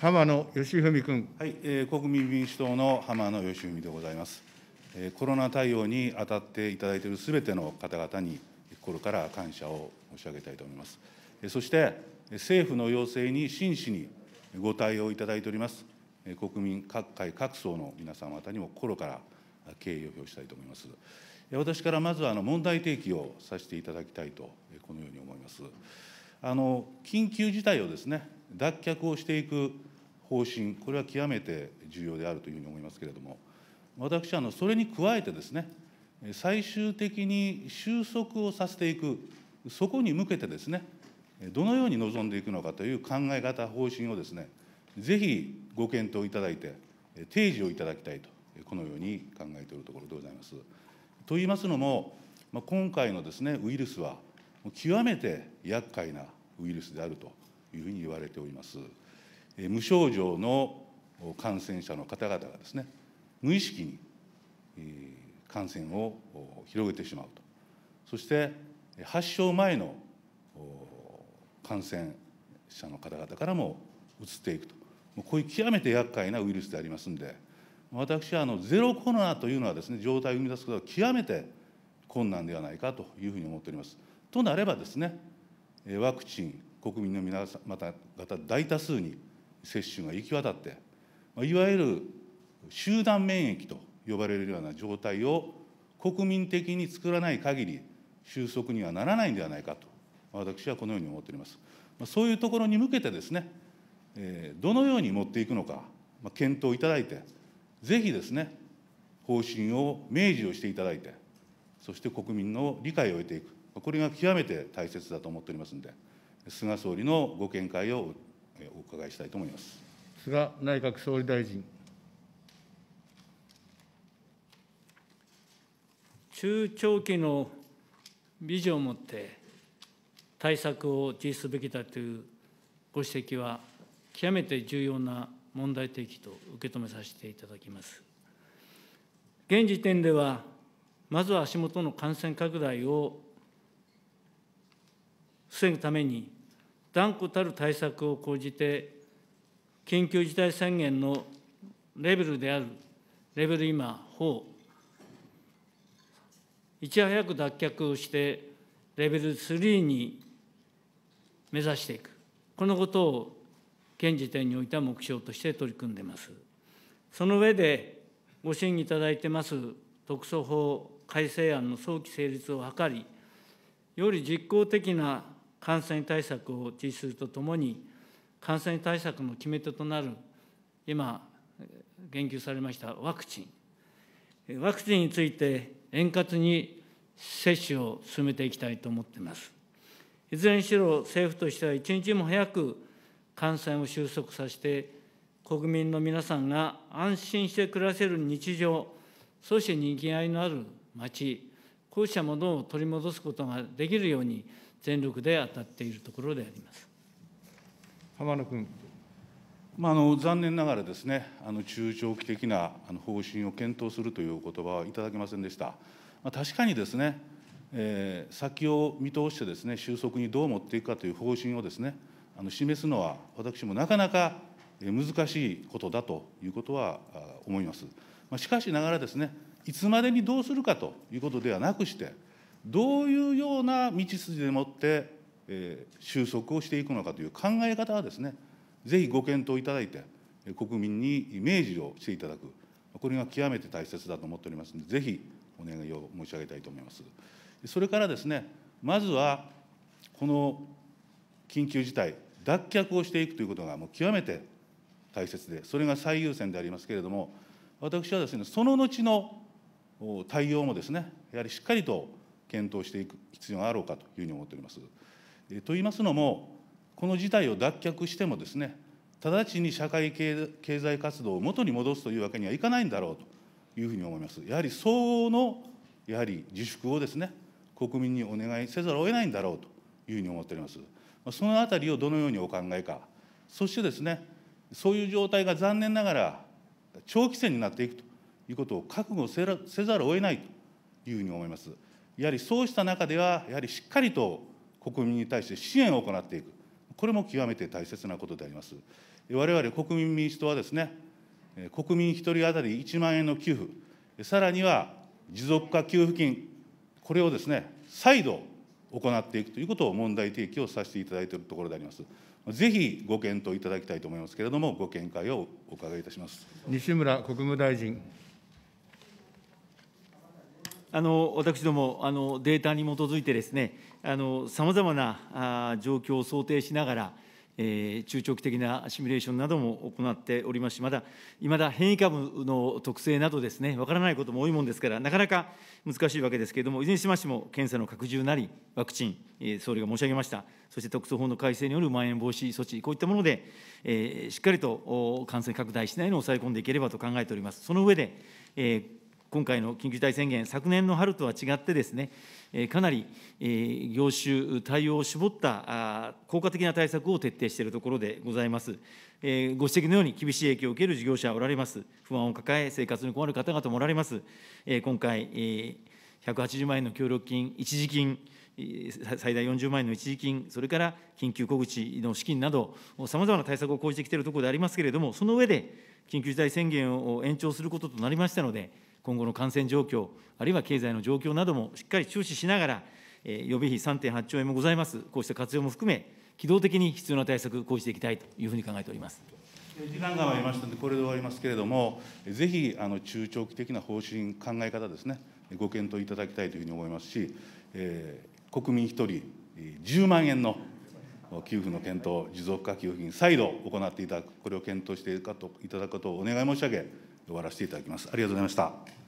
浜野義文君。はい、えー、国民民主党の浜野義文でございます。えー、コロナ対応に当たっていただいているすべての方々に、心から感謝を申し上げたいと思います。えー、そして、政府の要請に真摯にご対応いただいております、えー、国民各界各層の皆様方にも心から敬意を表したいと思います。え私からまずはあの問題提起をさせていただきたいと、えこのように思います。あの緊急事態をですね脱却をしていく方針、これは極めて重要であるというふうに思いますけれども、私はそれに加えてですね、最終的に収束をさせていく、そこに向けてですね、どのように臨んでいくのかという考え方、方針をですね、ぜひご検討いただいて、提示をいただきたいと、このように考えているところでございます。と言いますのも、今回のですね、ウイルスは、極めて厄介なウイルスであると。いうふうに言われております。無症状の感染者の方々がですね無意識に感染を広げてしまうとそして発症前の感染者の方々からも移っていくとこういう極めて厄介なウイルスでありますんで私はあのゼロコロナというのはですね状態を生み出すことは極めて困難ではないかというふうに思っております。となればですねワクチン国民の皆様方大多数に接種が行き渡って、いわゆる集団免疫と呼ばれるような状態を国民的に作らない限り、収束にはならないんではないかと、私はこのように思っております。そういうところに向けてですね、どのように持っていくのか、検討いただいて、ぜひですね、方針を明示をしていただいて、そして国民の理解を得ていく、これが極めて大切だと思っておりますので。菅総理のご見解をお伺いしたいと思います菅内閣総理大臣。中長期のビジョンを持って対策を実施すべきだというご指摘は、極めて重要な問題提起と受け止めさせていただきます。現時点では、まずは足元の感染拡大を防ぐために、断固たる対策を講じて、緊急事態宣言のレベルであるレベル今法、いち早く脱却をして、レベル3に目指していく、このことを現時点においては目標として取り組んでいます。その上で、ご審議いただいてます特措法改正案の早期成立を図り、より実効的な感染対策を実施するとともに、感染対策の決め手となる、今、言及されましたワクチン。ワクチンについて円滑に接種を進めていきたいと思っています。いずれにしろ政府としては一日も早く感染を収束させて、国民の皆さんが安心して暮らせる日常、そしてにぎわいのある町、こうしたものを取り戻すことができるように、全力で当たっているところであります浜野君。まあ、あの残念ながらですねあの中長期的なあの方針を検討するという言葉はいただけませんでした、まあ、確かにですね、えー、先を見通してですね収束にどう持っていくかという方針をですねあの示すのは私もなかなか難しいことだということは思います、まあ、しかしながらですねいつまでにどうするかということではなくしてどういうような道筋でもって、えー、収束をしていくのかという考え方はですね、ぜひご検討いただいて、国民に明示をしていただく、これが極めて大切だと思っておりますので、ぜひお願いを申し上げたいと思います。それからですね、まずはこの緊急事態、脱却をしていくということがもう極めて大切で、それが最優先でありますけれども、私はですね、その後の対応もですね、やはりしっかりと検討していく必要があろうかというふうに思っております。えと言いますのも、この事態を脱却してもですね、直ちに社会経済活動を元に戻すというわけにはいかないんだろうというふうに思います。やはり相応のやはり自粛をですね、国民にお願いせざるを得ないんだろうというふうに思っております。そのあたりをどのようにお考えか、そしてですね、そういう状態が残念ながら長期戦になっていくということを覚悟せざるを得ないというふうに思います。やはりそうした中では、やはりしっかりと国民に対して支援を行っていく、これも極めて大切なことであります。我々国民民主党はですね、国民1人当たり1万円の給付、さらには持続化給付金、これをですね、再度行っていくということを問題提起をさせていただいているところであります。ぜひご検討いただきたいと思いますけれども、ご見解をお伺いいたします西村国務大臣。私ども、データに基づいてですね、さまざまな状況を想定しながら、中長期的なシミュレーションなども行っておりますし、まだ、いまだ変異株の特性などですね、分からないことも多いもんですから、なかなか難しいわけですけれども、いずれにしましても、検査の拡充なり、ワクチン、総理が申し上げました、そして特措法の改正によるまん延防止措置、こういったもので、しっかりと感染拡大しないように抑え込んでいければと考えております。その上で今回の緊急事態宣言、昨年の春とは違ってですね、かなり業種、対応を絞った効果的な対策を徹底しているところでございます。ご指摘のように厳しい影響を受ける事業者はおられます。不安を抱え、生活に困る方々もおられます。今回、180万円の協力金、一時金、最大40万円の一時金、それから緊急小口の資金など、さまざまな対策を講じてきているところでありますけれども、その上で、緊急事態宣言を延長することとなりましたので、今後の感染状況、あるいは経済の状況などもしっかり注視しながら、予備費3.8兆円もございます、こうした活用も含め、機動的に必要な対策、講じていきたいというふうに考えております。時間がわりましたので、これで終わりますけれども、ぜひあの中長期的な方針、考え方ですね、ご検討いただきたいというふうに思いますし、えー、国民1人10万円の給付の検討、持続化給付金、再度行っていただく、これを検討していただくことをお願い申し上げ、終わらせていただきます。ありがとうございました。